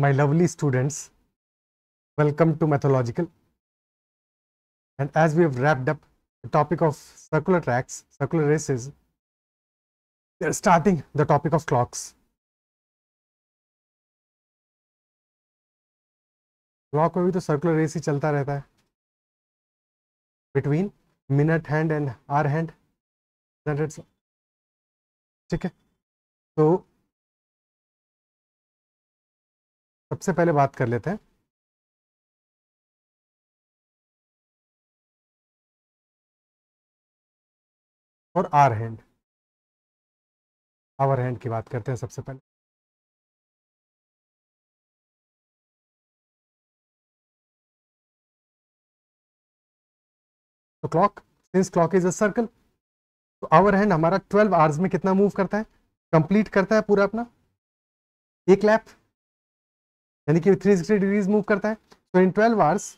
my lovely students, welcome to methodological. And as we have wrapped up the topic of circular tracks, circular races, we are starting the topic of clocks. Clock में भी circular circular chalta ही चलता रहता है hand, minute hand and ठीक है तो सबसे पहले बात कर लेते हैं और आर हैंड आवर हैंड की बात करते हैं सबसे पहले तो clock since clock is a circle तो आवर हैंड हमारा 12 आवर्स में कितना मूव करता है कंप्लीट करता है पूरा अपना एक लैप यानी कि थ्री सिक्सटी डिग्रीज मूव करता है so in twelve hours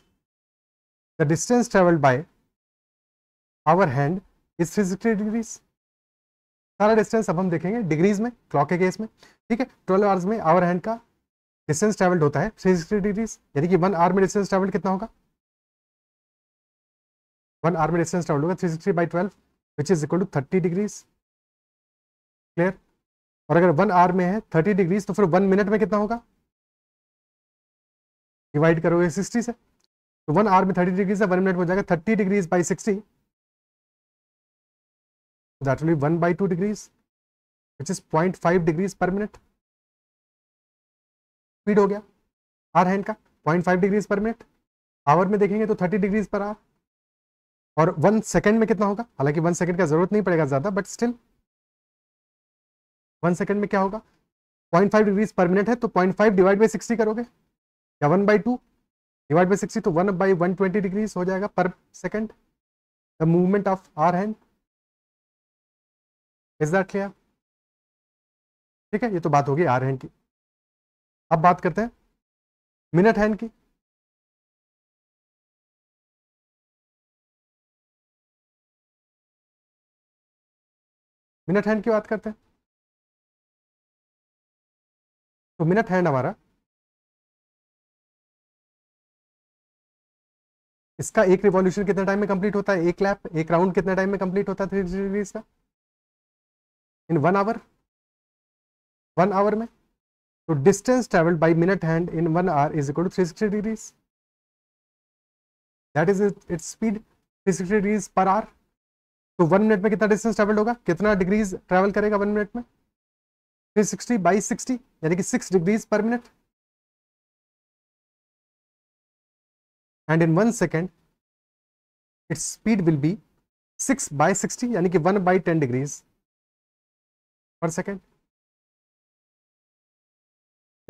the distance travelled by hour hand is three sixty degrees सारा डिस्टेंस अब हम देखेंगे डिग्रीज में क्लॉक के केस में ठीक है ट्वेल्व आवर्स में आवर हैंड का डिस्टेंस ट्रेवल्ड होता है थ्री सिक्सटी डिग्रीज यानी कि वन आवर में डिस्टेंस ट्रेवल्ड कितना होगा वन आवर में डिस्टेंस ट्रेवल्ड होगा three sixty by twelve which is equal to thirty degrees clear और अगर वन आवर में है थर्टी डिग्रीज तो फिर वन मिनट में कितना होगा डिवाइड करोगे सिक्सटी से तो वन आवर में थर्टी डिग्री से वन मिनट में जाएगा thirty degrees by sixty that will be one by two degrees which is point five degrees per minute speed हो गया आर हैंड का point five degrees per minute hour में देखेंगे तो thirty degrees per hour और one second में कितना होगा हालांकि वन सेकेंड का जरूरत नहीं पड़ेगा ज़्यादा बट स्टिल वन सेकेंड में क्या होगा point five degrees per minute है तो point five divide by sixty करोगे या one by two divide by sixty तो one by one twenty degrees हो जाएगा per second the movement of hour hand is that clear ठीक है ये तो बात होगी आर हैंड की अब बात करते हैं मिनट हैंड की मिनट हैंड की बात करते हैं तो मिनट हैंड हमारा इसका एक रिवॉल्यूशन कितने टाइम में कंप्लीट होता है एक लैप एक राउंड कितने टाइम में कंप्लीट होता है थ्री डिग्रीज का in one hour one hour में तो distance travelled by minute hand in one hour is equal to three sixty degrees that is its speed three sixty degrees per hour तो one minute में कितना distance travelled होगा कितना degrees travel करेगा one minute में three sixty by sixty यानी कि six degrees per minute and in one second its speed will be six by sixty यानी कि one by ten degrees per second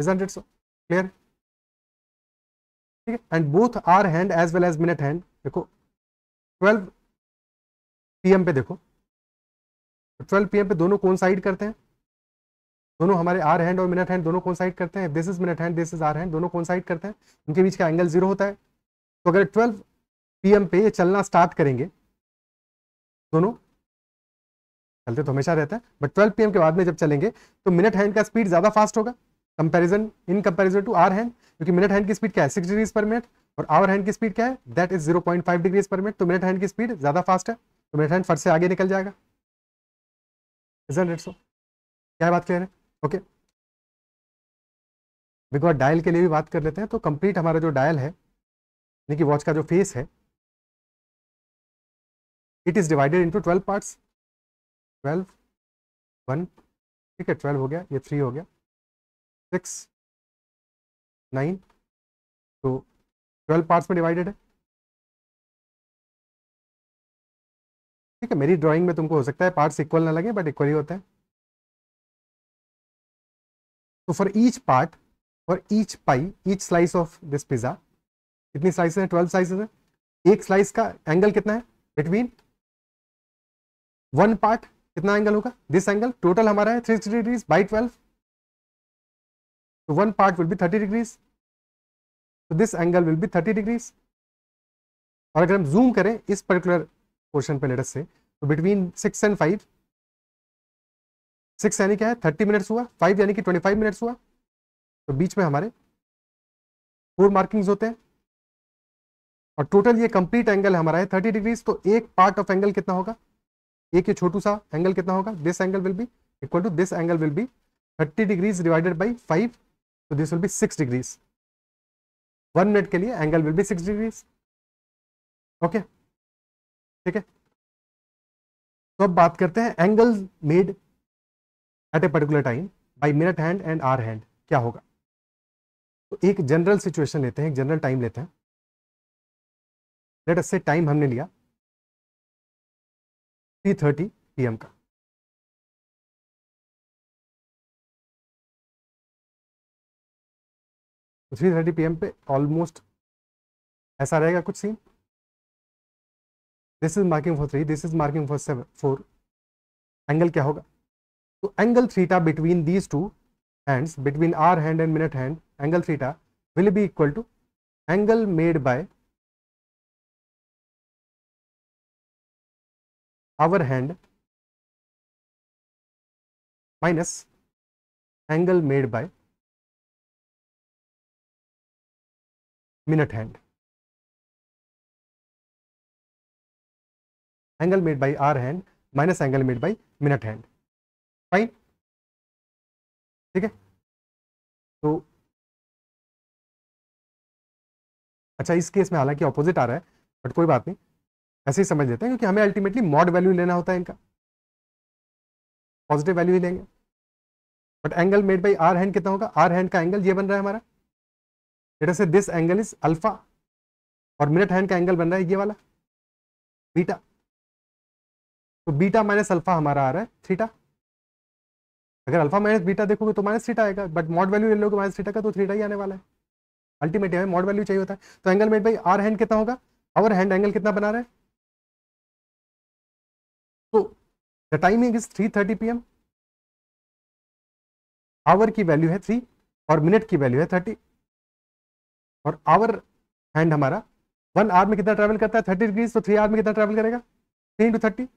isn't it so clear okay and and hour hour as as well as minute dekho 12 pm पे देखो 12 तो PM पे दोनों कौन side करते हैं दोनों हमारे आर हैंड और मिनट हैंड दोनों कौन साइड करते हैं this is minute hand this is hour hand दोनों कौन साइड करते हैं उनके बीच का एंगल जीरो होता है तो अगर 12 पीएम पे ये चलना स्टार्ट करेंगे दोनों चलते तो हमेशा रहता है बट 12 पीएम के बाद में जब चलेंगे तो मिनट हैंड का स्पीड ज़्यादा फास्ट होगा comparison in comparison to hour hand क्योंकि मिनट हैंड की स्पीड क्या है सिक्स डिग्रीज पर मिनट और आवर हैंड की स्पीड क्या है that is zero point five degrees per minute तो मिनट हैंड की स्पीड ज़्यादा फास्ट है तो मिनट हैंड फट से आगे निकल जाएगा सो क्या बात क्लियर है ओके बिकॉज डायल के लिए भी बात कर लेते हैं तो कंप्लीट हमारा जो डायल है यानी कि वॉच का जो फेस है it is divided into twelve parts twelve one ठीक है ट्वेल्व हो गया ये थ्री हो गया सिक्स नाइन तो ट्वेल्व पार्ट्स में डिवाइडेड है ठीक है मेरी ड्राइंग में तुमको हो सकता है पार्ट्स इक्वल ना लगे बट इक्वल ही होता है तो for each part for each pie each slice of this pizza कितनी स्लाइसेस हैं ट्वेल्व स्लाइसेस हैं एक स्लाइस का एंगल कितना है बिटवीन वन पार्ट कितना एंगल होगा दिस एंगल टोटल हमारा है थ्री डिग्रीज बाई ट्वेल्व तो one part will be thirty degrees तो this angle will be thirty degrees और अगर हम जूम करें इस पर्टिकुलर पोर्शन पे लेटस से तो between six and five six यानी क्या है थर्टी मिनट्स हुआ फाइव यानी कि ट्वेंटी फाइव मिनट्स हुआ तो बीच में हमारे फोर मार्किंग्स होते हैं और टोटल ये कंप्लीट एंगल हमारा है थर्टी डिग्रीज तो एक पार्ट ऑफ एंगल कितना होगा एक ये छोटू सा एंगल कितना होगा this angle will be equal to this angle will be thirty degrees divided by five तो this will be six degrees one minute के लिए angle will be six degrees okay ठीक है तो अब बात करते हैं angle made at a particular time by minute hand and hour hand क्या होगा तो एक जनरल सिचुएशन लेते हैं एक जनरल टाइम लेते हैं लेट अस से टाइम हमने लिया 3:30 थर्टी पी का थ्री थर्टी पी पे ऑलमोस्ट ऐसा रहेगा कुछ seen this is marking for three this is marking for seven four angle क्या होगा तो angle थ्रीटा between these to hands between are hand and minute hand angle थ्रीटा will be equal to angle made by our hand minus angle made by minute hand. Angle made by our hand minus angle made by minute hand. Fine. ठीक है तो अच्छा इस case में हालांकि opposite आ रहा है but कोई बात नहीं ऐसे ही समझ लेते हैं क्योंकि हमें अल्टीमेटली मॉड वैल्यू लेना होता है इनका पॉजिटिव वैल्यू ही लेंगे but angle made by hour hand कितना होगा आर हैंड का एंगल ये बन रहा है हमारा जेटा से दिस एंगल इज अल्फा और मिनट हैंड का एंगल बन रहा है ये वाला बीटा तो बीटा माइनस अल्फा हमारा आ रहा है थीटा अगर अल्फा माइनस बीटा देखोगे तो माइनस थीटा आएगा बट मॉड वैल्यू ले लोगे माइनस थीटा का तो थीटा ही आने वाला है अल्टीमेटली हमें मॉड वैल्यू चाहिए होता है तो angle made by hour hand कितना होगा आवर हैंड एंगल कितना बना रहा है timing is three thirty PM hour की वैल्यू है थ्री और मिनट की वैल्यू है थर्टी और आवर हैंड हमारा वन आवर में कितना ट्रेवल करता है थर्टी डिग्रीज तो थ्री आवर में कितना ट्रेवल करेगा three into thirty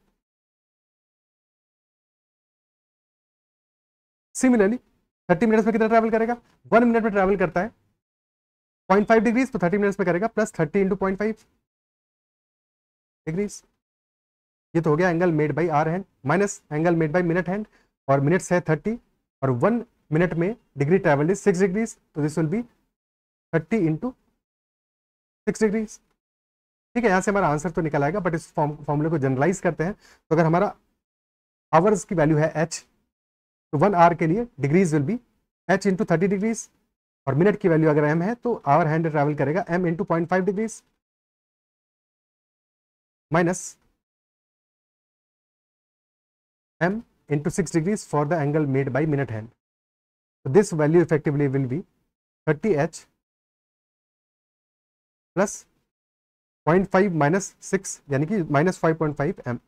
similarly thirty minutes में कितना ट्रेवल करेगा वन मिनट में ट्रेवल करता है पॉइंट फाइव डिग्रीज तो थर्टी मिनट्स में करेगा plus thirty into point five degrees ये तो हो गया angle made by hour hand minus angle made by minute hand और मिनट्स है थर्टी और वन मिनट में degree travel is six degrees तो this will be thirty into six degrees ठीक है यहाँ से हमारा आंसर तो निकल आएगा बट इस फॉर्मूले को जनरलाइज करते हैं तो अगर हमारा आवर्स की वैल्यू है एच तो वन आवर के लिए degrees will be H into thirty degrees और मिनट की वैल्यू अगर एम है तो आवर हैंड ट्रेवल करेगा M into point five degrees minus m into 6 degrees for the angle made by minute hand. So, this value effectively will be 30h plus 0.5 minus 6 यानी 5.5 m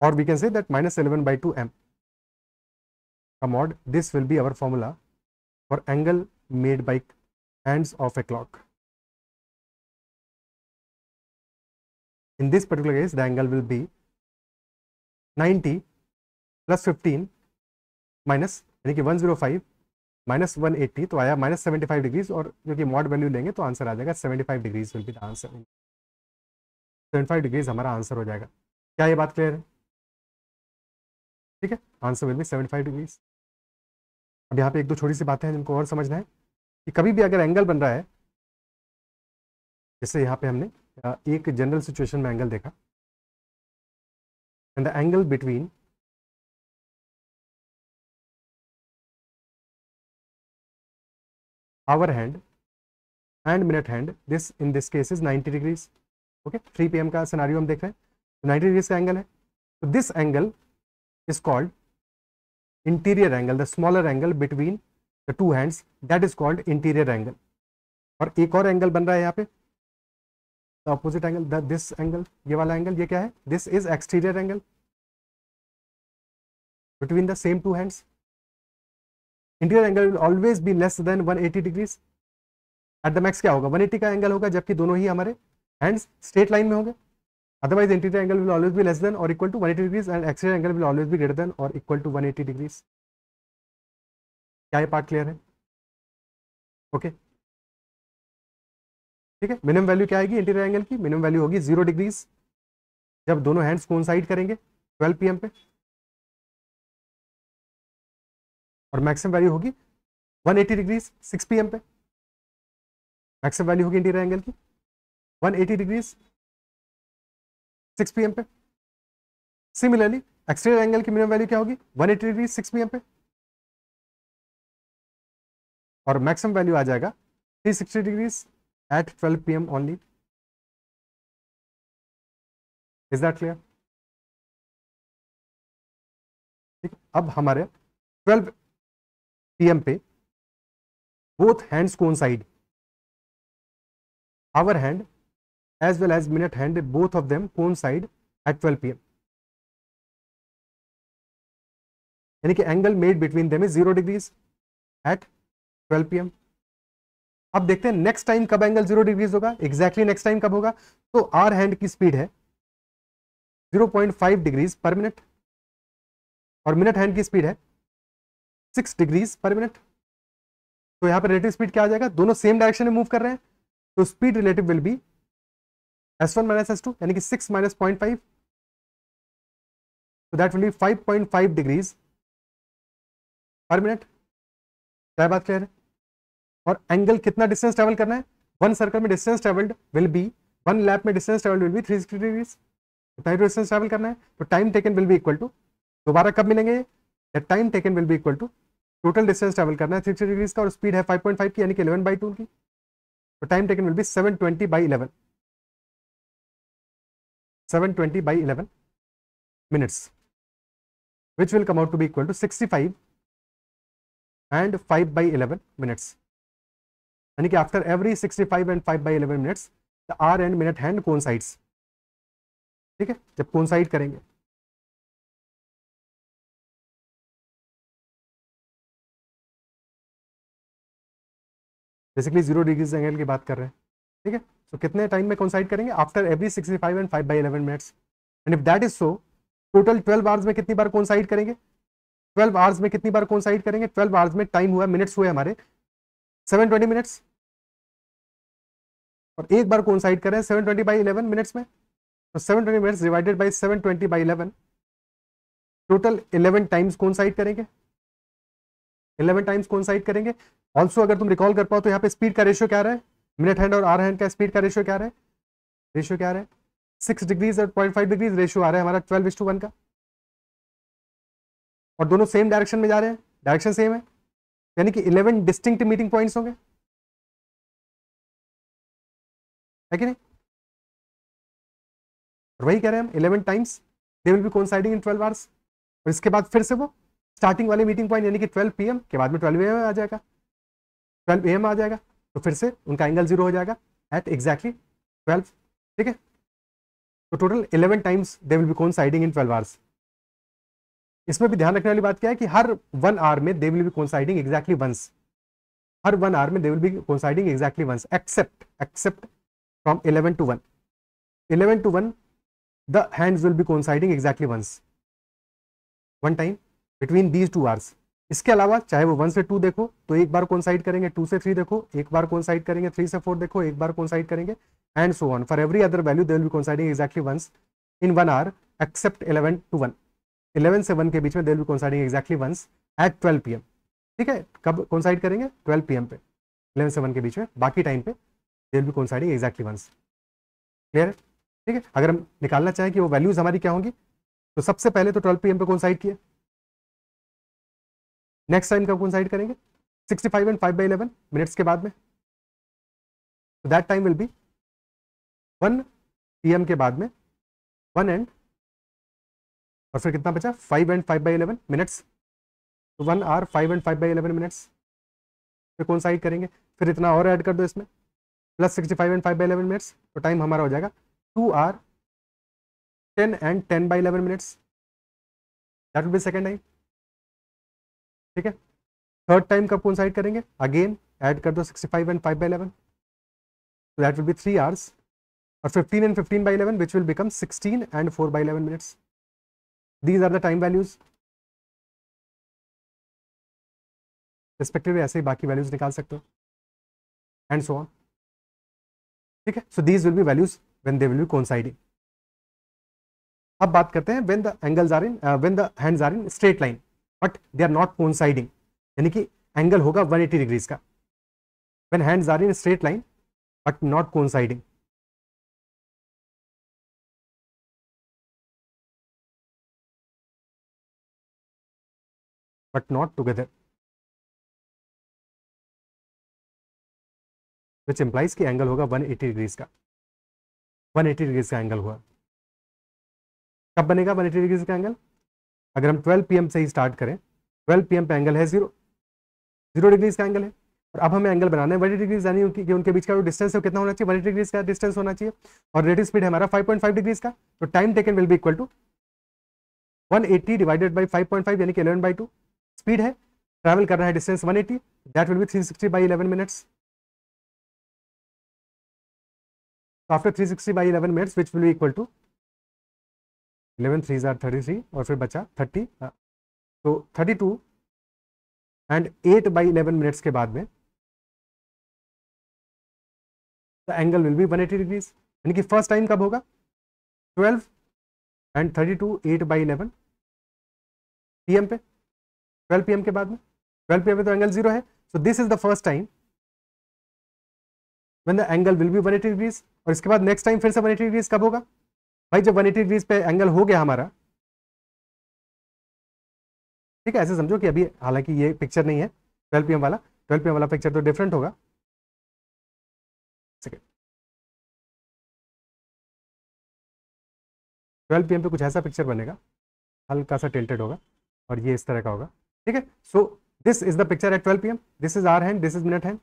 or we can say that minus 11 by 2 m. Come this will be our formula for angle made by hands of a clock. in this particular case the angle will be 90 plus 15 minus यानी कि 105 minus 180 तो आया minus seventy five degrees और क्योंकि mod value लेंगे तो answer आ जाएगा 75 degrees will be the answer 75 degrees हमारा आंसर हो जाएगा क्या ये बात क्लियर है ठीक है आंसर विल बी 75 डिग्रीज अब यहाँ पे एक दो छोटी सी बातें हैं जिनको और समझना है कि कभी भी अगर एंगल बन रहा है जैसे यहाँ पे हमने एक जनरल सिचुएशन में एंगल देखा and the angle between hour hand and minute hand this in this case is 90 degrees okay 3 PM का सिनेरियो हम देख रहे हैं 90 डिग्रीज का एंगल है तो this angle is called interior angle the smaller angle between the two hands that is called interior angle और एक और एंगल बन रहा है यहाँ पे the opposite angle this angle ये वाला एंगल ये क्या है this is exterior angle between the same two hands interior angle will always be less than 180 degrees at the max क्या होगा 180 का एंगल होगा जबकि दोनों ही हमारे हैंड्स स्ट्रेट लाइन में होंगे otherwise interior angle will always be less than और equal to to 180 degrees and exterior angle will always be greater than और इक्वल टू 180 डिग्रीज क्या ये पार्ट क्लियर है ओके okay. ठीक है मिनिमम वैल्यू क्या आएगी इंटीरियर एंगल की मिनिमम वैल्यू होगी जीरो डिग्रीज जब दोनों हैंड्स कौन साइड करेंगे 12 पीएम पे और मैक्सिमम वैल्यू होगी 180 डिग्रीज 6 पीएम पे मैक्सिमम वैल्यू होगी इंटीरियर एंगल की 180 डिग्रीज 6 पीएम पे सिमिलरली एक्सटीरियर एंगल की मिनिमम वैल्यू क्या होगी 180 डिग्री 6 पीएम पे और मैक्सिमम वैल्यू आ जाएगा 360 degrees at 12 p.m. only. Is that clear? ठीक अब हमारे 12 pm पे both hands coincide our hand as well as minute hand both of them coincide at 12 pm यानी कि angle made between them is zero degrees at 12 PM अब देखते हैं next time कब एंगल जीरो डिग्रीज होगा exactly next time कब होगा तो आर हैंड की स्पीड है zero point five degrees per minute और मिनट हैंड की स्पीड है सिक्स डिग्रीज पर मिनट तो यहां पर रिलेटिव स्पीड क्या आ जाएगा दोनों सेम डायरेक्शन में मूव कर रहे हैं तो speed relative will be S one minus S two यानी कि सिक्स माइनस पॉइंट फाइव तो that will be five point five degrees per minute क्या बात क्लियर है और एंगल कितना डिस्टेंस ट्रेवल करना है वन सर्कल में distance travelled will be one lap में distance travelled will be three sixty degrees उतना ही डिस्टेंस ट्रेवल करना है तो time taken will be equal to दोबारा कब मिलेंगे that time taken will be equal to total distance travel करना है सिक्सटी डिग्रीज का और स्पीड है फाइव पॉइंट फाइव की यानी कि इलेवन बाई टू की तो time taken will be seven twenty by eleven seven twenty by eleven which will come out to be equal to sixty five and five by eleven minutes यानी कि after every 65 and 5 by 11 minutes the hour and minute hand coincides ठीक है जब कौन coincide करेंगे basically zero degrees angle की बात कर रहे हैं ठीक है सो कितने टाइम में कौन साइड करेंगे after every 65 and 5 by 11 minutes and if that is so total 12 hours में कितनी बार कौन साइड करेंगे 12 आवर्स में कितनी बार कौन साइड करेंगे 12 आवर्स में टाइम हुआ मिनट्स हुए हमारे सेवन ट्वेंटी मिनट्स और एक बार कौन साइड करें seven twenty by eleven minutes में तो seven twenty minutes divided by seven twenty by eleven total eleven times coincide करेंगे इलेवन टाइम्स कौन साइड करेंगे ऑल्सो अगर तुम रिकॉल कर पाओ तो यहाँ पे स्पीड का रेशियो क्या रहा है मिनट हैंड और आर हैंड का स्पीड का रेशियो क्या रहा है रेशियो क्या रहा है सिक्स डिग्रीज और पॉइंट फाइव डिग्रीज रेशियो आ रहा है हमारा ट्वेल्व इस टू वन का और दोनों सेम डायरेक्शन में जा रहे हैं डायरेक्शन सेम है यानी कि 11 डिस्टिंक्ट मीटिंग पॉइंट्स होंगे है कि नहीं और वही कह रहे हैं हम eleven times they will be coinciding in 12 hours और इसके बाद फिर से वो स्टार्टिंग वाले मीटिंग पॉइंट यानी कि 12 पीएम के बाद में 12 एम आ जाएगा 12 एम आ जाएगा तो फिर से उनका एंगल जीरो हो जाएगा एट एग्जैक्टली ट्वेल्व ठीक है तो total eleven times they will be coinciding in 12 hours इसमें भी ध्यान रखने वाली बात क्या है कि हर वन आवर में they will be coinciding exactly once हर वन आवर में they will be coinciding exactly once except except from eleven to one eleven to one the hands will be coinciding exactly once one time between these two hours इसके अलावा चाहे वो one से to देखो तो एक बार coincide करेंगे to से थ्री देखो एक बार कौन साइड करेंगे थ्री से फोर देखो एक बार कौन साइड करेंगे and so on for every other value they will be coinciding exactly once in one hour except eleven to one eleven से वन के बीच में there be coinciding exactly once at twelve P ठीक है कब coincide करेंगे twelve P पे eleven से वन के बीच में बाकी टाइम पे there be coinciding exactly once clear ठीक है अगर हम निकालना चाहें कि वो वैल्यूज हमारी क्या होंगी तो सबसे पहले तो ट्वेल्व पी पे कॉन्साइड किया नेक्स्ट टाइम कब कॉन्साइड करेंगे sixty five and five by eleven minutes के बाद में that time will be one P के बाद में वन एंड और फिर कितना बचा five and five by eleven minutes तो one hour five and five by eleven minutes फिर कौन सा ऐड करेंगे फिर इतना और ऐड कर दो इसमें plus sixty five and five by eleven minutes तो टाइम हमारा हो जाएगा two hour ten and ten by eleven minutes that will be second time ठीक है थर्ड टाइम कब कौन सा ऐड करेंगे अगेन ऐड कर दो sixty five and five by eleven तो that will be three hours और fifteen and fifteen by eleven which will become sixteen and four by eleven minutes these are the time values respectively ऐसे ही बाकी values निकाल सकते हो and so on ठीक है so these will be values when they will be coinciding अब बात करते हैं when the angles are in when the hands are in straight line but they are not coinciding यानी कि एंगल होगा one 180 degrees का when hands are in straight line but not coinciding but not together, which implies कि angle होगा 180 degrees का 180 degrees का angle हुआ कब बनेगा 180 डिग्रीज का एंगल अगर हम 12 पीएम से ही स्टार्ट करें 12 पीएम पे एंगल है जीरो जीरो डिग्रीज का एंगल है और अब हमें एंगल बनाना है वन डिग्रीज यानी कि उनके बीच का जो डिस्टेंस है कितना होना चाहिए वन डिग्रीज का डिस्टेंस होना चाहिए और रेडियो स्पीड हमारा 5.5 डिग्रीज का तो time taken will be equal to 180 divided by 5.5 यानी कि 11 बाई टू स्पीड है ट्रैवल कर रहा है distance 180 eighty that will be 360 sixty by eleven minutes after 360 sixty by eleven minutes which will be equal to eleven three जार thirty three और फिर बचा थर्टी हाँ। तो thirty two and eight by eleven minutes के बाद में the angle will be one eighty degrees यानी कि फर्स्ट टाइम कब होगा twelve and thirty two eight by eleven P M पे ट्वेल्व पी के बाद में ट्वेल्व पी पे तो एंगल जीरो है so this is the first time when the angle will be one eighty degrees और इसके बाद नेक्स्ट टाइम फिर से वन एटी डिग्रीज कब होगा भाई जब वन एटी डिग्रीज पे एंगल हो गया हमारा ठीक है ऐसे समझो कि अभी हालांकि ये पिक्चर नहीं है ट्वेल्व पी वाला ट्वेल्व पी वाला पिक्चर तो डिफरेंट होगा ट्वेल्व पी पे कुछ ऐसा पिक्चर बनेगा हल्का सा टिल्टेड होगा और ये इस तरह का होगा ठीक है so this is the picture at 12 M this is hour hand this is minute hand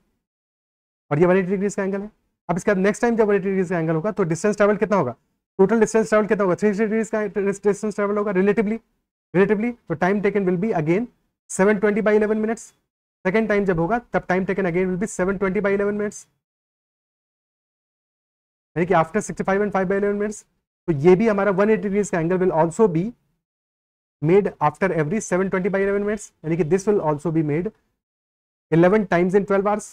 और ये 180 डिग्रीज का एंगल है अब इसके बाद नेक्स्ट टाइम जब 180 डिग्रीज का एंगल होगा तो डिस्टेंस ट्रेवल कितना होगा टोटल डिस्टेंस ट्रेवल कितना होगा 360 डिग्रीज का डिस्टेंस ट्रेवल होगा रिलेटिवली रिलेटिवली तो time taken will be again 720 twenty by eleven minutes second time जब होगा तब time taken again will be 720 twenty by eleven minutes यानी कि after 65 and five by eleven minutes तो ये भी हमारा 180 डिग्रीज का angle will also be made after every 720 by 11 minutes यानी कि this will also be made 11 times in 12 hours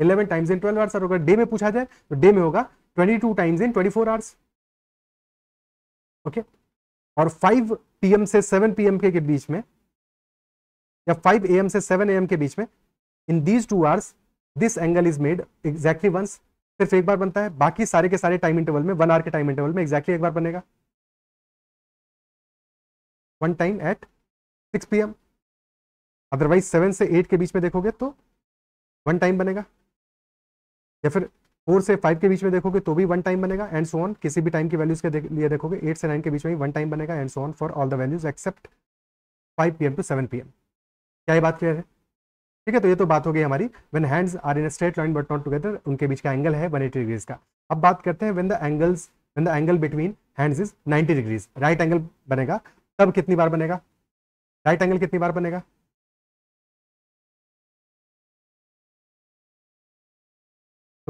eleven times in twelve hours और अगर डे में पूछा जाए तो डे में होगा twenty two times in twenty four hours okay और फाइव पीएम से सेवन पीएम के, के बीच में या फाइव एएम से सेवन एएम के बीच में in these two hours this angle is made exactly once सिर्फ एक बार बनता है बाकी सारे के सारे टाइम इंटरवल में वन आवर के टाइम इंटरवल में एक्जैक्टली exactly एक बार बनेगा one time at six P otherwise seven से एट के बीच में देखोगे तो वन टाइम बनेगा या फिर फोर से फाइव के बीच में देखोगे तो भी वन टाइम बनेगा एंड सो ऑन किसी भी टाइम की वैल्यूज के देख, लिए देखोगे एट से नाइन के बीच में वन टाइम बनेगा and so on for all the values except five P to seven P क्या ये बात क्लियर है ठीक है तो ये तो बात हो गई हमारी when hands are in straight line but not together उनके बीच का एंगल है वन एटी डिग्रीज का अब बात करते हैं when the angles when the angle between hands is ninety degrees right angle बनेगा तब कितनी बार बनेगा राइट एंगल कितनी बार बनेगा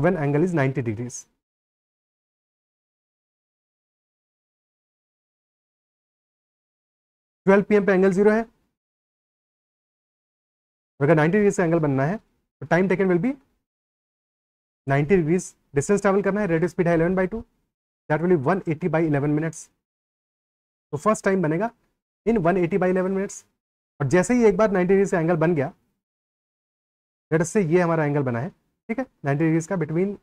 when angle is 90 degrees twelve p M पे एंगल जीरो है अगर 90 डिग्री से एंगल बनना है तो time taken will be 90 degrees distance travel करना है रेडियो स्पीड है 11 by two that will be 180 eighty by eleven minutes तो फर्स्ट टाइम बनेगा in 180 eighty by eleven minutes और जैसे ही एक बार 90 डिग्री से एंगल बन गया लेट से ये हमारा एंगल बना है ठीक है 90 डिग्रीज का between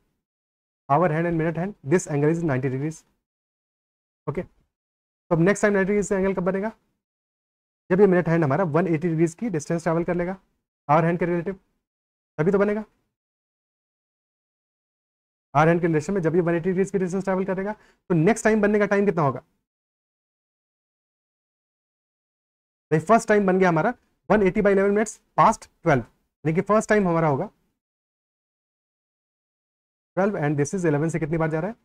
hour hand and minute hand this angle is 90 degrees okay तो अब नेक्स्ट टाइम 90 डिग्रीज से एंगल कब बनेगा जब ये मिनट हैंड हमारा 180 डिग्रीज की डिस्टेंस ट्रैवल कर लेगा आर हैंड के रिलेटिव तभी तो बनेगा आर हैंड के रिलेशन में जब ये 180 डिग्रीज की डिस्टेंस ट्रैवल करेगा तो नेक्स्ट टाइम बनने का टाइम कितना होगा नहीं फर्स्ट टाइम बन गया हमारा 180 eighty by eleven minutes past twelve यानी कि फर्स्ट टाइम हमारा होगा 12 एंड दिस इज 11 से कितनी बार जा रहा है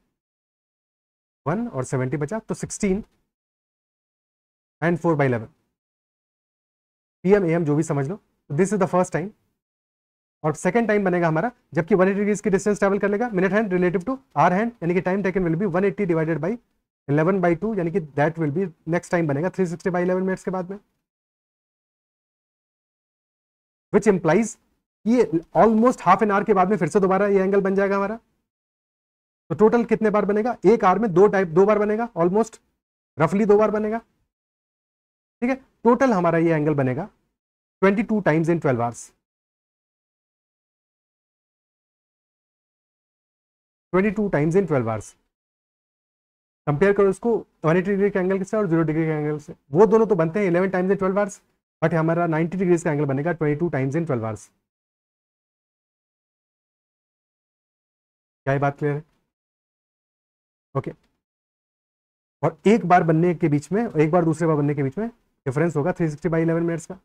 वन और सेवेंटी बचा तो sixteen and four by eleven P m a m जो भी समझ लो this is the first time और सेकंड टाइम बनेगा हमारा जबकि 180 डिग्री की डिस्टेंस ट्रेवल कर लेगा minute hand relative to hour hand यानी कि time taken will be 180 eighty divided by eleven by two यानी कि that will be next time बनेगा 360 सिक्सटी बाई इलेवन मिनट्स के बाद में विच इम्प्लाइज ये ऑलमोस्ट हाफ एन आवर के बाद में फिर से दोबारा ये एंगल बन जाएगा हमारा तो टोटल कितने बार बनेगा एक आर में दो टाइप दो बार बनेगा ऑलमोस्ट रफली दो बार बनेगा ठीक है टोटल हमारा ये एंगल बनेगा 22 times in 12 hours. 22 times in 12 hours compare करो इसको 180 डिग्री के एंगल से और जीरो डिग्री के एंगल से वो दोनों तो बनते हैं 11 टाइम्स इन 12 आवर्स बट हमारा 90 डिग्रीज का एंगल बनेगा 22 टाइम्स इन 12 आवर्स क्या ये बात क्लियर है ओके okay. और एक बार बनने के बीच में एक बार दूसरे बार बनने के बीच में डिफरेंस होगा 360 बाई 11 मिनट्स का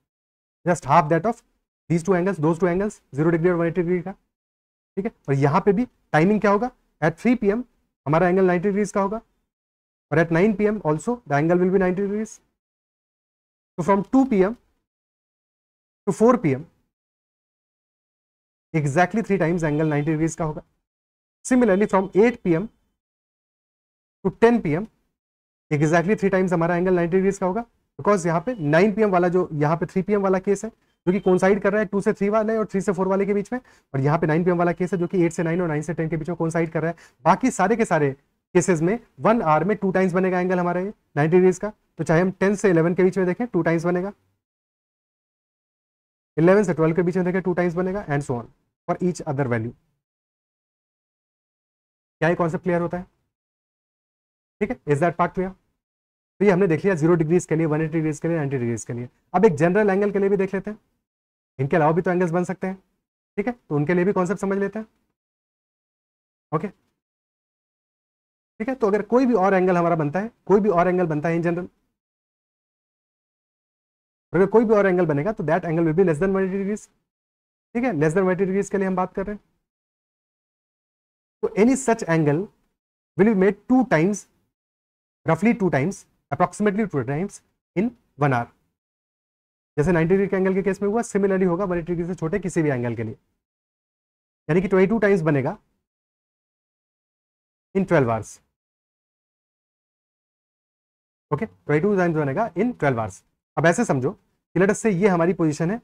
just half that of these two angles those two angles zero degree और वन डिग्री का ठीक है और यहाँ पे भी टाइमिंग क्या होगा एट थ्री पी हमारा एंगल नाइन्टी डिग्रीज का होगा और at nine p m also the angle will be ninety degrees तो from two p m to four p m exactly three times angle ninety degrees का होगा similarly from eight p m to ten p m exactly three times हमारा angle ninety degrees का होगा because यहाँ पे nine P वाला जो यहाँ पे थ्री पी वाला केस है जो कि कॉन्साइड कर रहा है टू से थ्री वाले और थ्री से फोर वाले के बीच में और यहाँ पे नाइन पी वाला केस है जो कि एट से नाइन और नाइन से टेन के बीच में कॉन्साइड कर रहा है बाकी सारे के सारे केसेज में वन आर में टू टाइम्स बनेगा एंगल हमारा ये नाइन्टी डिग्रीज का तो चाहे हम टेन से इलेवन के बीच में देखें टू टाइम्स बनेगा इलेवन से ट्वेल्व के बीच में देखें टू टाइम्स बनेगा and so on for each other value क्या ये कॉन्सेप्ट क्लियर होता है ठीक है इज दैट पार्ट क्लियर तो ये हमने देख लिया जीरो डिग्रीज के लिए वन एटी डिग्रीज के लिए नाइन्टी डिग्रीज के लिए अब एक जनरल एंगल के लिए भी देख लेते हैं इनके अलावा भी तो एंगल्स बन सकते हैं ठीक है तो उनके लिए भी कॉन्सेप्ट समझ लेते हैं ओके ठीक है तो अगर कोई भी और एंगल हमारा बनता है कोई भी और एंगल बनता है इन जनरल अगर कोई भी और एंगल बनेगा तो that angle will be less than one degrees ठीक है लेस देन वन डिग्रीज के लिए हम बात कर रहे हैं तो any such angle will be made two times रफली two times approximately two times in one hour जैसे 90 डिग्री के एंगल के केस में हुआ सिमिलरली होगा 180 डिग्री से छोटे किसी भी एंगल के लिए यानी कि 22 टाइम्स बनेगा इन 12 आवर्स ओके 22 टाइम्स बनेगा इन 12 आवर्स अब ऐसे समझो कि लेट से ये हमारी पोजीशन है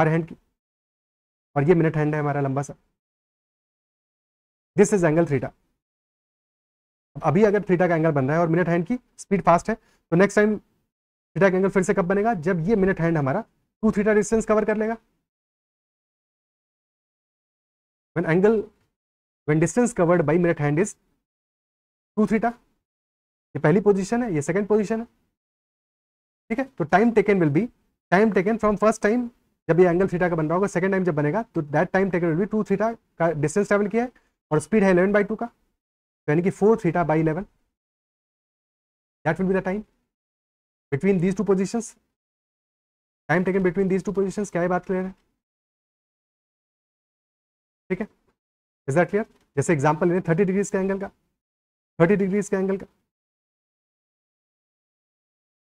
आर हैंड की और ये मिनट हैंड है हमारा लंबा सा दिस इज एंगल थीटा अभी अगर थीटा का एंगल बन रहा है और मिनट हैंड की स्पीड फास्ट है तो नेक्स्ट टाइम थीटा का एंगल फिर से कब बनेगा जब ये मिनट हैंड हमारा टू थीटा डिस्टेंस कवर कर लेगा when angle when distance covered by minute hand is two theta ये पहली पोजीशन है ये सेकंड पोजीशन है ठीक है तो time taken will be time taken from first time जब ये एंगल थीटा का बन रहा होगा सेकंड टाइम जब बनेगा तो that time taken will be two theta का डिस्टेंस ट्रेवल किया है और स्पीड है इलेवन बाई टू का यानी कि four theta by eleven that will be the time between these two positions time taken between these two positions क्या ये बात क्लियर है ठीक है इज दैट क्लियर जैसे एग्जाम्पल लेने थर्टी डिग्रीज के एंगल का थर्टी डिग्रीज के एंगल का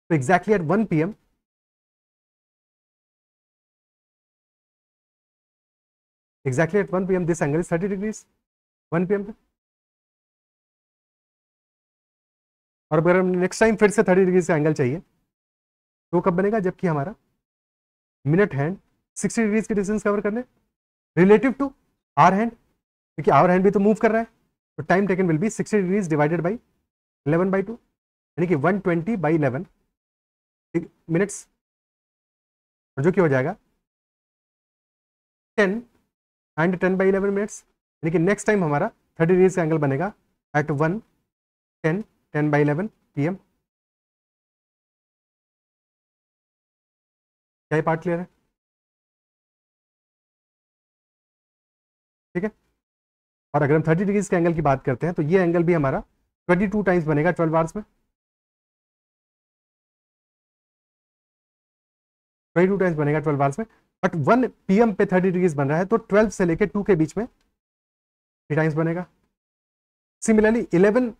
तो exactly at one p m exactly at one p m this angle is thirty degrees one p M पे और अगर नेक्स्ट टाइम फिर से थर्टी डिग्री से एंगल चाहिए तो कब बनेगा जबकि हमारा मिनट हैंड सिक्सटी डिग्रीज की डिस्टेंस कवर करने रिलेटिव टू आर हैंड क्योंकि आवर हैंड भी तो मूव कर रहा है तो time taken will be sixty degrees divided by eleven by two यानी कि one twenty by eleven minutes जो कि हो जाएगा ten and ten by eleven minutes यानी कि नेक्स्ट टाइम हमारा थर्टी डिग्रीज का एंगल बनेगा at one ten 10 by 11 pm क्या ये पार्ट क्लियर है ठीक है और अगर हम 30 डिग्रीज के एंगल की बात करते हैं तो ये एंगल भी हमारा 22 टाइम्स बनेगा 12 आवर्स में 22 टाइम्स बनेगा 12 आवर्स में बट 1 पीएम पे 30 डिग्रीज बन रहा है तो 12 से लेकर 2 के बीच में थ्री टाइम्स बनेगा सिमिलरली 11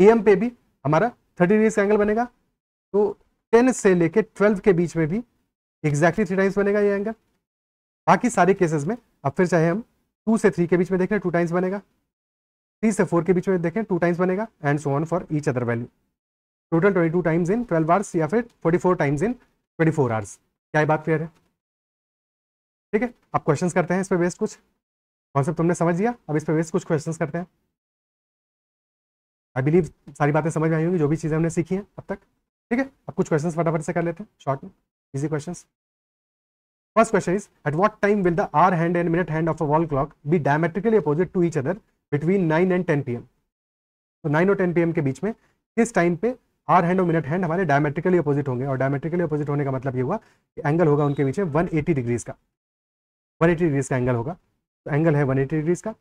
एम पे भी हमारा थर्टी डिग्री एंगल बनेगा तो टेन से लेके ट्वेल्व के बीच में भी एग्जैक्टली थ्री टाइम्स बनेगा ये एंगल बाकी सारे केसेस में अब फिर चाहे हम टू से थ्री के बीच में देखें टू टाइम्स बनेगा थ्री से फोर के बीच में देखें टू टाइम्स बनेगा and so on for each other value total twenty two times in twelve hours या फिर forty four times in twenty four hours क्या ये बात क्लियर है ठीक है अब क्वेश्चन करते हैं इस पर बेस्ट कुछ कॉन्सेप्ट तुमने समझ लिया अब इस पर बेस्ट कुछ क्वेश्चन करते हैं आई बिलीव सारी बातें समझ में आई होंगी जो भी चीज़ें हमने सीखी हैं अब तक ठीक है अब कुछ क्वेश्चन फटाफट से कर लेते हैं शॉर्ट में easy question first question is at what time will the hour hand and minute hand of a wall clock be diametrically opposite to each other between nine and ten p तो nine और ten p के बीच में किस time पे hour hand और minute hand हमारे diametrically opposite होंगे और डायमेट्रिकली अपोजिट होने का मतलब ये हुआ कि एंगल होगा उनके बीच में वन एटी डिग्रीज का वन एटी डिग्रीज का एंगल होगा तो एंगल है वन एटी डिग्रीज का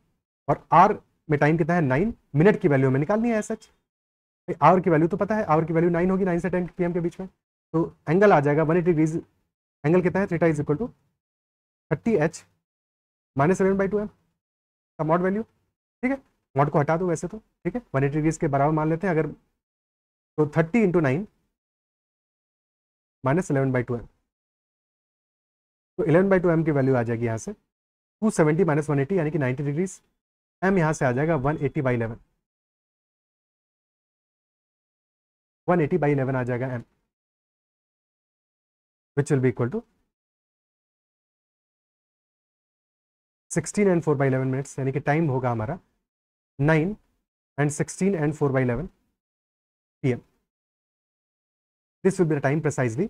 और आर में टाइम कितना है नाइन मिनट की वैल्यू हमें निकालनी है सच आवर की वैल्यू तो पता है आवर की वैल्यू नाइन होगी नाइन से टेन पी के बीच में तो एंगल आ जाएगा वन एटी डिग्रीज एंगल कितना है थ्रीटा is equal to thirty h minus seven by two M का मॉड वैल्यू ठीक है मॉड को हटा दो वैसे तो ठीक है वन एटी डिग्रीज के बराबर मान लेते हैं अगर तो thirty into nine minus eleven by two M तो इलेवन बाई टू एम की वैल्यू आ जाएगी यहाँ से two seventy minus one eighty यानी कि नाइन्टी डिग्रीज एम यहां से आ जाएगा one eighty by eleven one eighty by eleven आ जाएगा m which will be equal to sixteen and four by eleven minutes यानी कि टाइम होगा हमारा nine and sixteen and four by eleven P m this will be the time precisely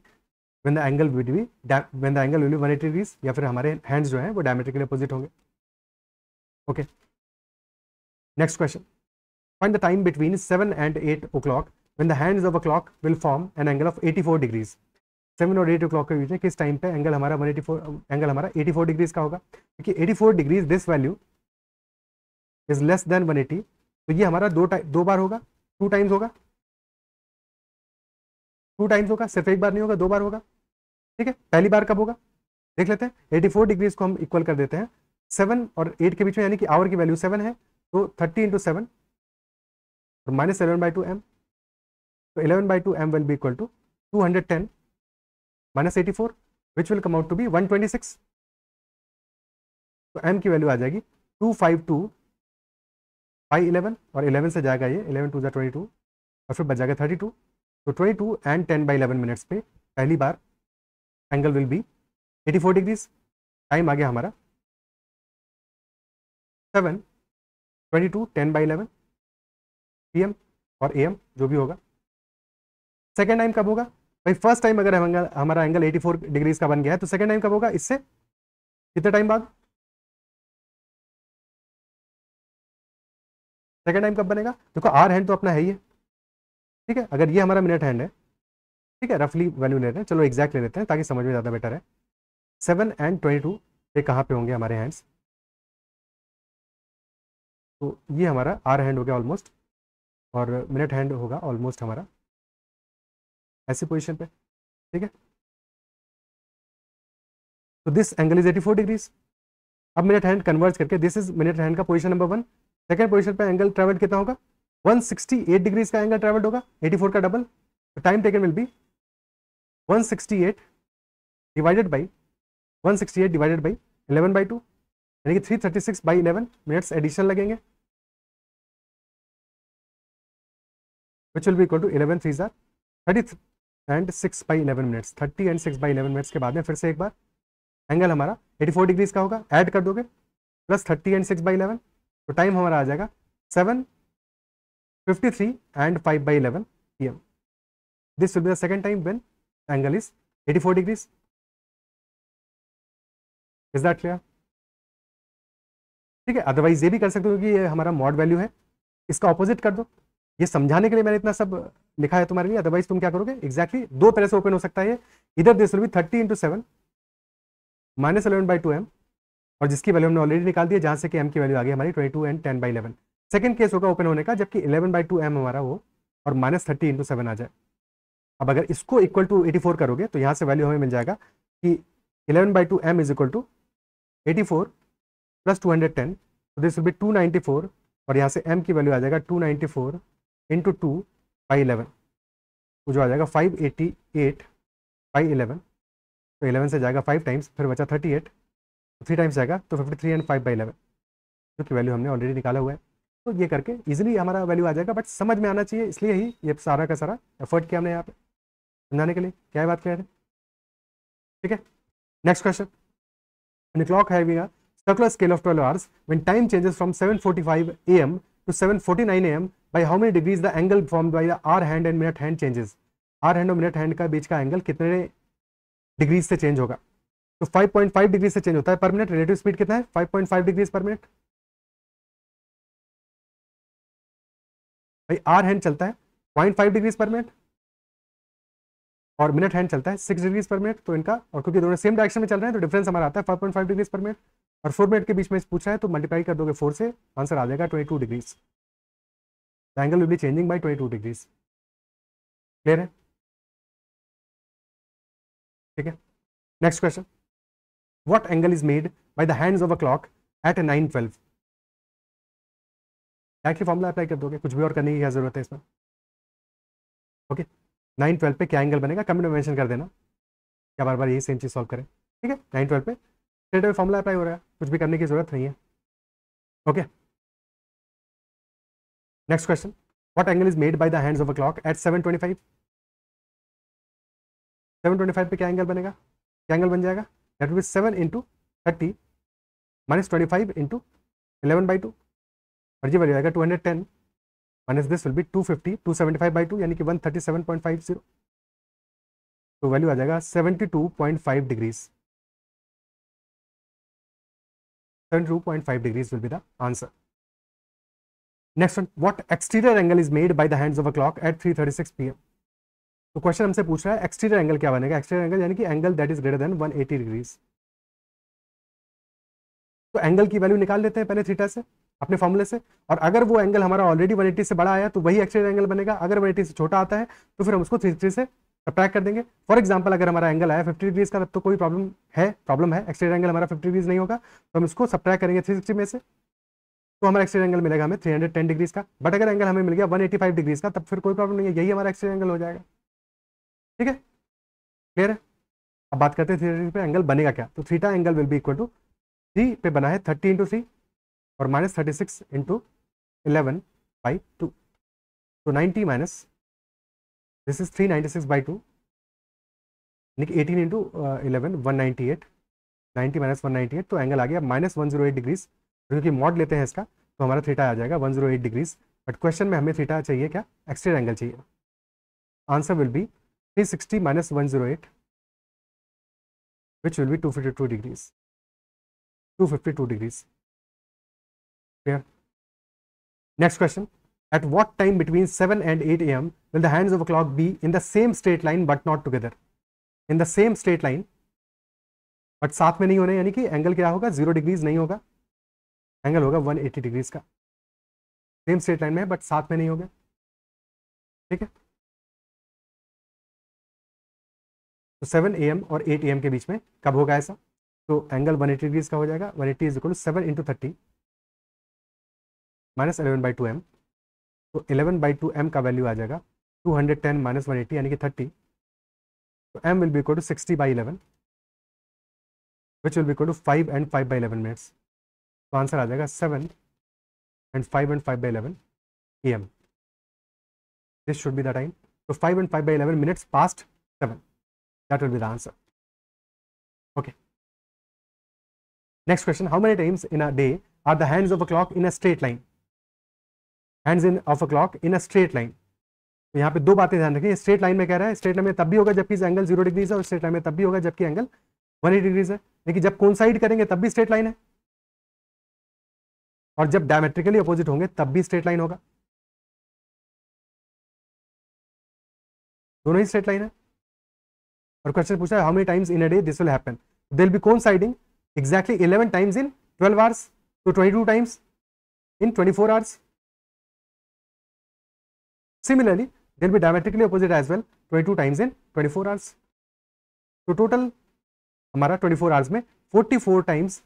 when the angle would be when the angle will be 180 degrees या फिर हमारे hands जो हैं वो डायमेट्रिकली अपोजिट होंगे okay Next question. Find the time between 7 and 8 o'clock when the hands of a clock will form an angle of 84 degrees. 7 और 8 o'clock का use है किस टाइम पे एंगल हमारा 184 एंगल हमारा 84 डिग्रीज का होगा क्योंकि 84 degrees this value is less than 180 तो ये हमारा दो दो बार होगा टू टाइम्स होगा टू टाइम्स होगा सिर्फ एक बार नहीं होगा दो बार होगा ठीक है पहली बार कब होगा देख लेते हैं 84 डिग्रीज को हम इक्वल कर देते हैं 7 और 8 के बीच में यानी कि आवर की वैल्यू 7 है तो thirty into seven minus eleven by two M तो eleven by two m will be equal to two hundred ten minus eighty four which will come out to be one twenty six तो m तो की value आ जाएगी two five two five eleven और eleven से जाएगा ये eleven two जै ट्वेंटी टू और फिर बच जाएगा थर्टी टू तो twenty two and ten by eleven minutes पे पहली बार angle will be eighty four degrees time आ गया हमारा seven twenty two ten by eleven p और ए जो भी होगा सेकेंड टाइम कब होगा भाई फर्स्ट टाइम अगर हमारा एंगल एटी फोर डिग्रीज का बन गया है तो सेकेंड टाइम कब होगा इससे कितने टाइम बाद सेकेंड टाइम कब बनेगा देखो आर हैंड तो अपना है ही है ठीक है अगर ये हमारा मिनट हैंड है ठीक है रफली वैल्यू ले रहे हैं चलो एग्जैक्ट ले लेते हैं ताकि समझ में ज़्यादा बेटर है सेवन एंड ट्वेंटी टू ये कहाँ पे होंगे हमारे हैंड्स तो ये हमारा आर हैंड हो गया ऑलमोस्ट और मिनट हैंड होगा ऑलमोस्ट हमारा ऐसी पोजिशन पे ठीक है तो दिस एंगल इज 84 डिग्रीज अब मिनट हैंड कन्वर्ट करके दिस इज मिनट हैंड का position number one second position पे एंगल ट्रेवल्ड कितना होगा 168 डिग्रीज का एंगल ट्रेवल्ड होगा 84 का double time taken will be 168 divided by 168 divided by 11 by two यानी कि 336 बाई इलेवन मिनट्स एडिशन लगेंगे which will be equal to 11 three are thirty and six by eleven minutes thirty and six by eleven minutes के बाद mein fir से एक बार angle हमारा 84 degrees का होगा add कर दोगे plus thirty and six by eleven तो टाइम हमारा आ जाएगा seven fifty three and five by eleven pm this will be the second time when when angle is 84 degrees is that clear ठीक है अदरवाइज ये भी कर सकते हो कि ये हमारा मॉड वैल्यू है इसका ऑपोजिट कर दो ये समझाने के लिए मैंने इतना सब लिखा है तुम्हारे लिए अदरवाइज तुम क्या करोगे एग्जैक्टली exactly, दो तरह से ओपन हो सकता है इधर this will be thirty into seven minus eleven by two m और जिसकी वैल्यू हमने ऑलरेडी निकाल दिया जहां से कि एम की वैल्यू आ गई हमारी twenty two and ten by eleven second case होगा ओपन होने का जबकि इलेवन बाई टू एम हमारा हो और माइनस थर्टी इंटू सेवन आ जाए अब अगर इसको इक्वल टू एटी फोर करोगे तो यहाँ से वैल्यू हमें मिल जाएगा कि eleven by two m is equal to eighty four plus two hundred ten this will be two ninety four और यहाँ से एम की वैल्यू आ जाएगा two ninety four into two by eleven वो जो आ जाएगा five eighty eight by eleven तो इलेवन से जाएगा फाइव टाइम्स फिर बचा थर्टी एट थ्री टाइम्स जाएगा तो fifty three and five by eleven जो कि वैल्यू हमने ऑलरेडी निकाला हुआ है तो ये करके इजीली हमारा वैल्यू आ जाएगा बट समझ में आना चाहिए इसलिए ही ये सारा का सारा एफर्ट किया हमने यहाँ पे समझाने के लिए क्या बात क्या है ठीक है next question clock having a circular scale of 12 hours when time changes from 7:45 a.m. To 7:49 a.m. By how many degrees the angle form by the hour hand and minute hand changes hour hand और minute hand का बीच का angle कितने degrees से change होगा तो 5.5 degree से change होता है पर मिनट रिलेटिव स्पीड कितना है 5.5 डिग्रीज पर मिनट भाई आर हैंड चलता है 0.5 डिग्रीज पर मिनट और मिनट हैंड चलता है 6 डिग्रीज पर मिनट तो इनका और क्योंकि दोनों सेम डायरेक्शन में चल रहे हैं तो डिफरेंस हमारा आता है 5.5 डिग्रीज पर मिनट और 4 मिनट के बीच में पूछा है तो मल्टीप्लाई कर दोगे 4 से आंसर आ जाएगा 22 degrees the angle will be changing by 22 degrees clear है ठीक है next question what angle is made by the hands of a clock at 912 directly formula apply कर दोगे कुछ भी और करने की क्या जरूरत है इसमें ओके नाइन ट्वेल्व पे क्या एंगल बनेगा कमेंट में मेंशन कर देना क्या बार बार यही सेम चीज़ सॉल्व करें ठीक है नाइन ट्वेल्व पे फॉर्मला अप्लाई हो रहा है कुछ भी करने की जरूरत नहीं है okay okay? Next question. What angle is made by the hands of a clock at 725? 725 पे क्या एंगल बनेगा क्या एंगल बन जाएगा that will be seven into thirty minus twenty five into eleven by two और ये वैल्यू आएगा two hundred ten minus this will be two fifty two seventy five by two यानी कि one thirty seven point five zero तो value आ जाएगा seventy two point five degrees seventy two point five degrees will be the answer next what exterior angle is made by the hands of a clock at three thirty six P M तो question हमसे पूछ रहा है exterior angle क्या बनेगा exterior angle यानी कि angle that is greater than eighty degrees तो एंगल की वैल्यू निकाल लेते हैं पहले थीटा से अपने फॉर्मूले से और अगर वो एंगल हमारा ऑलरेडी 180 से बड़ा आया तो वही एक्सटीरियर एंगल बनेगा अगर 180 से छोटा आता है तो फिर हम उसको थ्री से सब्ट्रैक्ट कर देंगे फॉर एग्जाम्पल अगर हमारा एंगल आया 50 डिग्रीज का तब तो कोई प्रॉब्लम है प्रॉब्लम है एक्सटीरियर एंगल हमारा 50 डिग्रीज नहीं होगा तो हम इसको सब्ट्रैक्ट करेंगे सिक्सटी में से तो हमारा एक्सटेरियर एंगल मिलेगा हमें 310 डिग्रीज का बट अगर एंगल हमें मिल गया 185 डिग्रीज का तब फिर कोई प्रॉब्लम नहीं है यही हमारा एक्सटेरियर एंगल हो जाएगा ठीक है क्लियर है अब बात करते हैं थ्री पे एंगल बनेगा क्या तो theta angle will be equal to C पे बना है थर्टी इंटू सी और minus thirty six into eleven by two तो ninety minus this is three ninety six by two यानी कि eighteen into eleven one ninety eight ninety minus one ninety eight तो angle आ गया minus one zero eight degrees क्योंकि mod लेते हैं इसका तो हमारा थीटा आ जाएगा 108 डिग्रीज बट क्वेश्चन में हमें थीटा चाहिए क्या एक्सटेड एंगल चाहिए answer will be 360 sixty minus one zero eight which will be two fifty two degrees two fifty two degrees clear next question what time between seven and eight A M will the hands of a clock be in the same straight line but not together in the same straight line but साथ में नहीं होने यानी कि angle क्या होगा zero degrees नहीं होगा एंगल होगा 180 डिग्रीज का सेम स्ट्रेट लाइन में है बट साथ में नहीं होगा ठीक है तो 7 एम और 8 एम के बीच में कब होगा ऐसा तो एंगल 180 डिग्रीज का हो जाएगा 180 eighty is equal to seven into thirty minus eleven by two M तो इलेवन बाई टू एम का वैल्यू आ जाएगा two hundred ten minus one eighty यानी कि थर्टी तो M will be equal to sixty by eleven which will be equal to five and five by eleven minutes तो answer आ जाएगा seven and five and five by eleven A M this should B the time तो five and five by eleven minutes past seven that will be the answer okay next question how many times in a day are the hands of a clock in a straight line hands in of a clock in a straight line तो यहाँ पे दो बातें ध्यान रखिए straight line में कह रहा है स्ट्रेट लाइन में तब भी होगा जबकि एंगल जीरो डिग्रीज है और स्ट्रेट लाइन में तब भी होगा जबकि एंगल वन एट डिग्रीज है लेकिन जब कौन साइड करेंगे तब भी स्ट्रेट लाइन है और जब डायमेट्रिकली अपोजिट होंगे तब भी स्ट्रेट लाइन होगा दोनों ही स्ट्रेट लाइन है और क्वेश्चन पूछा है how many times in a day this will happen will be coinciding exactly eleven times in twelve hours तो twenty two times in twenty four hours similarly there will be diametrically opposite as well times in twenty 24 hours so total हमारा 24 hours में 44 times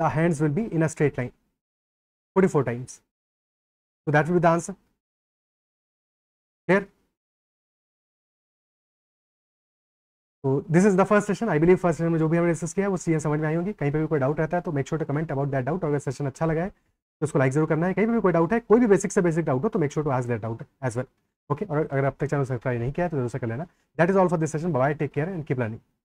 the hands will be in a straight line 44 times. So that will be the answer. Clear? तो this is the first session I believe first session में जो भी हमने discuss किया वो चीज़ें समझ में आई होंगी कहीं पे भी कोई डाउट रहता है तो make sure to comment about that doubt अगर सेशन अच्छा लगा है तो उसको लाइक जरूर करना है कहीं पे भी कोई डाउट है कोई भी बेसिक से बेसिक डाउट हो तो make sure to ask that doubt as well okay और अगर अब तक चैनल सब्सक्राइब नहीं किया तो जरूर से कर लेना that is all for this session bye take care and keep learning